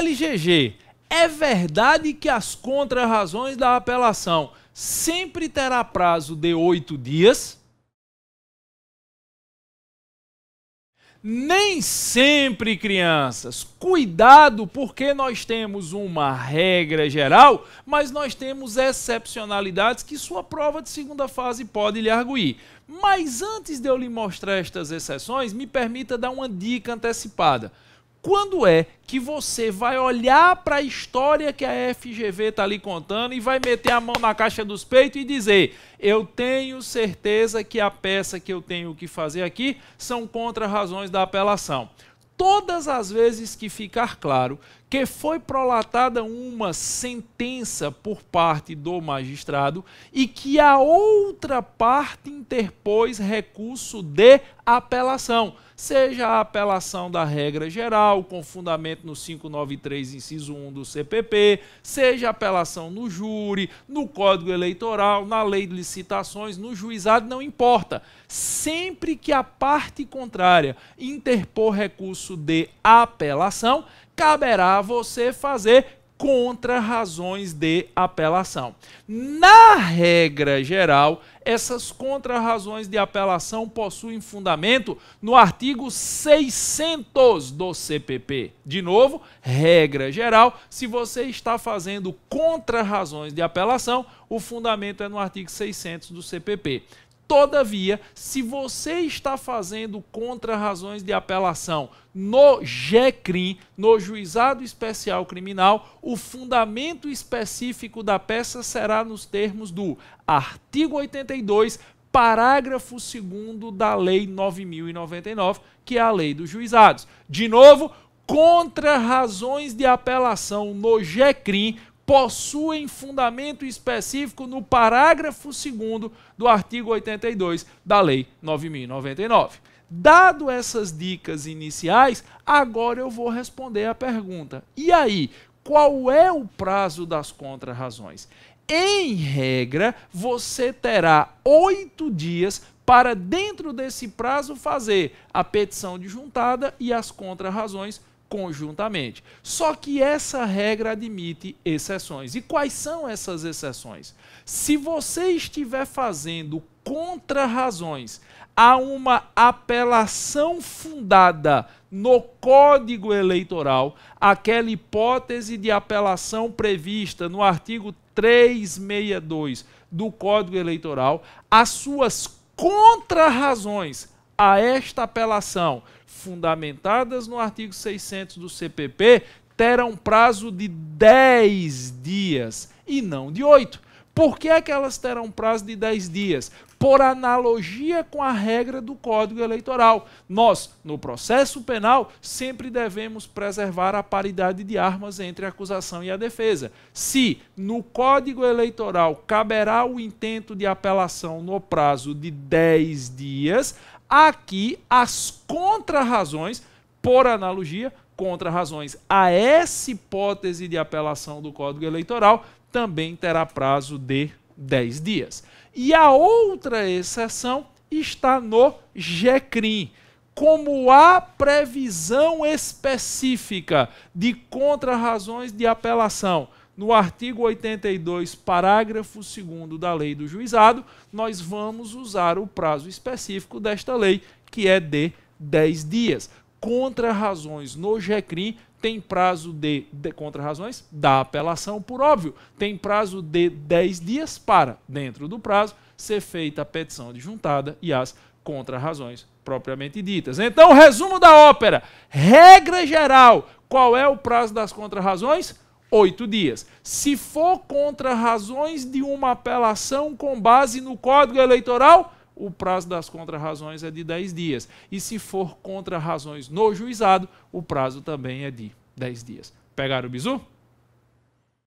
LGG é verdade que as contrarrazões da apelação sempre terá prazo de oito dias? Nem sempre, crianças. Cuidado, porque nós temos uma regra geral, mas nós temos excepcionalidades que sua prova de segunda fase pode lhe arguir. Mas antes de eu lhe mostrar estas exceções, me permita dar uma dica antecipada. Quando é que você vai olhar para a história que a FGV está ali contando e vai meter a mão na caixa dos peitos e dizer: Eu tenho certeza que a peça que eu tenho que fazer aqui são contra razões da apelação? Todas as vezes que ficar claro que foi prolatada uma sentença por parte do magistrado e que a outra parte interpôs recurso de apelação, seja a apelação da regra geral, com fundamento no 593, inciso 1 do CPP, seja apelação no júri, no Código Eleitoral, na lei de licitações, no juizado, não importa. Sempre que a parte contrária interpor recurso de apelação, caberá a você fazer contra razões de apelação. Na regra geral, essas contra-razões de apelação possuem fundamento no artigo 600 do CPP. De novo, regra geral, se você está fazendo contra-razões de apelação, o fundamento é no artigo 600 do CPP. Todavia, se você está fazendo contra-razões de apelação no GECRIM, no Juizado Especial Criminal, o fundamento específico da peça será nos termos do artigo 82, parágrafo 2 da Lei 9099, que é a Lei dos Juizados. De novo, contra razões de apelação no GECRIM, possuem fundamento específico no parágrafo 2 do artigo 82 da Lei 9099. Dado essas dicas iniciais, agora eu vou responder a pergunta. E aí, qual é o prazo das contrarrazões? Em regra, você terá oito dias para, dentro desse prazo, fazer a petição de juntada e as contrarrazões conjuntamente. Só que essa regra admite exceções. E quais são essas exceções? Se você estiver fazendo contra-razões a uma apelação fundada no Código Eleitoral, aquela hipótese de apelação prevista no artigo 362 do Código Eleitoral, as suas contra-razões a esta apelação, fundamentadas no artigo 600 do CPP, terão prazo de 10 dias e não de 8. Por que, é que elas terão prazo de 10 dias? Por analogia com a regra do Código Eleitoral. Nós, no processo penal, sempre devemos preservar a paridade de armas entre a acusação e a defesa. Se no Código Eleitoral caberá o intento de apelação no prazo de 10 dias, aqui as contrarrazões, por analogia, contrarrazões a essa hipótese de apelação do Código Eleitoral também terá prazo de 10 dias. E a outra exceção está no GECRIM. Como há previsão específica de contrarrazões de apelação no artigo 82, parágrafo 2 da Lei do Juizado, nós vamos usar o prazo específico desta lei, que é de 10 dias. Contra razões no GECRIM tem prazo de, de contra razões da apelação, por óbvio, tem prazo de 10 dias para, dentro do prazo, ser feita a petição juntada e as contra-razões propriamente ditas. Então, resumo da ópera. Regra geral, qual é o prazo das contra-razões? oito dias. Se for contra razões de uma apelação com base no Código Eleitoral, o prazo das contrarrazões é de 10 dias. E se for contra razões no juizado, o prazo também é de 10 dias. Pegaram o bizu?